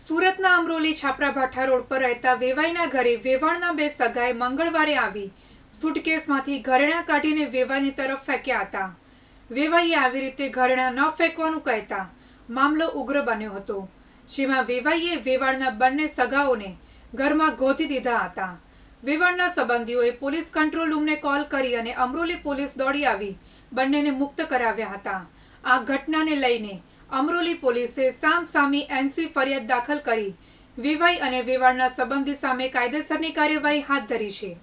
સુરતના અમરોલી છાપરા ભાઠા રોડ પર રહેતા વેવાઈના ઘરે વેવાણના બે સગાએ મંગળવારે આવી સુટકેસમાંથી ઘરેણાં કાઢીને વેવાઈની તરફ ફેંક્યા હતા વેવાઈએ આવી રીતે ઘરેણાં ન ફેંકવાનું કહેતા મામલો ઉગ્ર બન્યો હતો જેમાં વેવાઈએ વેવાણના બંને સગાઓને ઘરમાં ગોતી દીધા હતા વેવાણના સંબંધીઓએ પોલીસ કંટ્રોલ રૂમને કોલ કરી અને અમરોલી પોલીસ દોડી આવી બંનેને મુક્ત કરાવ્યા હતા આ ઘટનાને લઈને અમરોલી પોલીસે સામસામી એનસી ફરિયાદ દાખલ કરી વિવાહ અને વિવાળના સંબંધી સામે કાયદેસરની કાર્યવાહી હાથ ધરી છે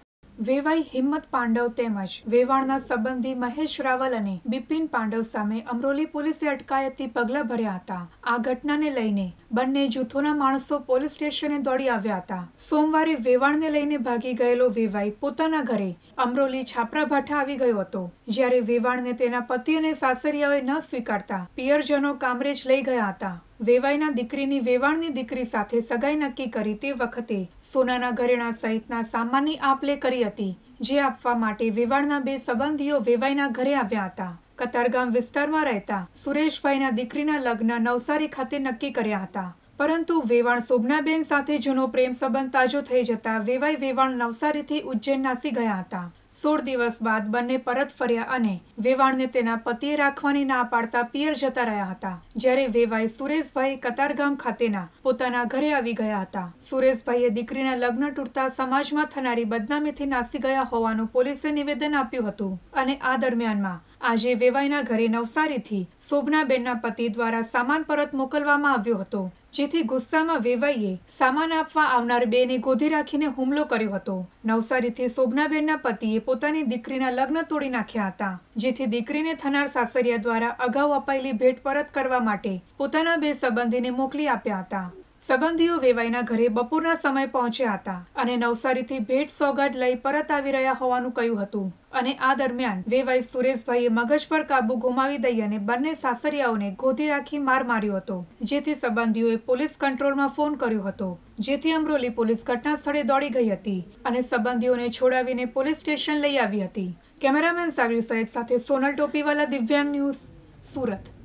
વેવાઈ હિંમત પાંડવ તેમજ વેવાણના સંબંધી મહેશ રાવલ અને બિપિન પાંડવ સામે અમરોલી પોલીસે અટકાયતી પગલાં ભર્યા હતા આ ઘટનાને લઈને બંને જૂથોના માણસો પોલીસ સ્ટેશને દોડી આવ્યા હતા સોમવારે વેવાણને લઈને ભાગી ગયેલો વેવાઈ પોતાના ઘરે અમરોલી છાપરા ભાઠા આવી ગયો હતો જ્યારે વેવાણને તેના પતિ અને સાસરિયાઓએ ન સ્વીકારતા પિયરજનો કામરેજ લઈ ગયા હતા વેવાઈના દીકરીની વેવાણની દીકરી સાથે સગાઈ નક્કી કરી તે વખતે સોનાના ઘરેણા સહિતના સામાનની આપલે કરી હતી જે આપવા માટે વેવાણના બે સંબંધીઓ વેવાઈના ઘરે આવ્યા હતા કતારગામ વિસ્તારમાં રહેતા સુરેશભાઈના દીકરીના લગ્ન નવસારી ખાતે નક્કી કર્યા હતા પરંતુ વેવાણ શોભનાબેન સાથે જૂનો પ્રેમ સંબંધ તાજો થઈ જતા વેવાઈ વેવાણ નવસારીથી ઉજ્જૈન નાસી ગયા હતા સોળ દિવસ બાદ બંને પરત ફર્યા અને વેવાણને તેના પતિએ રાખવાની ના પાડતા પિયર જતા રહ્યા હતા જ્યારે વેવાઈ સુરેશભાઈ કતારગામ ખાતેના પોતાના ઘરે આવી ગયા હતા સુરેશભાઈએ દીકરીના લગ્ન તૂટતા સમાજમાં થનારી બદનામીથી નાસી ગયા હોવાનું પોલીસે નિવેદન આપ્યું હતું અને આ દરમિયાનમાં આજે વેવાઈના ઘરે નવસારીથી શોભનાબેનના પતિ દ્વારા સામાન પરત મોકલવામાં આવ્યો હતો જેથી ગુસ્સામાં વેવાઈએ સામાન આપવા આવનાર બેને ગોધી રાખીને હુમલો કર્યો હતો નવસારીથી શોભનાબેનના પતિએ પોતાની દીકરીના લગ્ન તોડી નાખ્યા હતા જેથી દીકરીને થનાર સાસરિયા દ્વારા અગાઉ અપાયેલી ભેટ પરત કરવા માટે પોતાના બે સંબંધીને મોકલી આપ્યા હતા સંબંધીઓ વેવાઈના ઘરે બપોરના સમય પહોંચ્યા હતા અને નવસારીથી ભેટ સોગાદ લઈ પરત આવી રહ્યા હોવાનું કહ્યું હતું અને આ દરમિયાન વેવાઈ સુરેશભાઈએ મગજ પર કાબુ ગુમાવી દઈ અને બંને સાસરિયાઓને ગોધી રાખી માર માર્યો હતો જેથી સંબંધીઓએ પોલીસ કંટ્રોલમાં ફોન કર્યો હતો જેથી અમરોલી પોલીસ ઘટના સ્થળે દોડી ગઈ હતી અને સંબંધીઓને છોડાવીને પોલીસ સ્ટેશન લઈ આવી હતી કેમેરામેન સાવીર સૈયદ સાથે સોનલ ટોપીવાલા દિવ્યાંગ ન્યૂઝ સુરત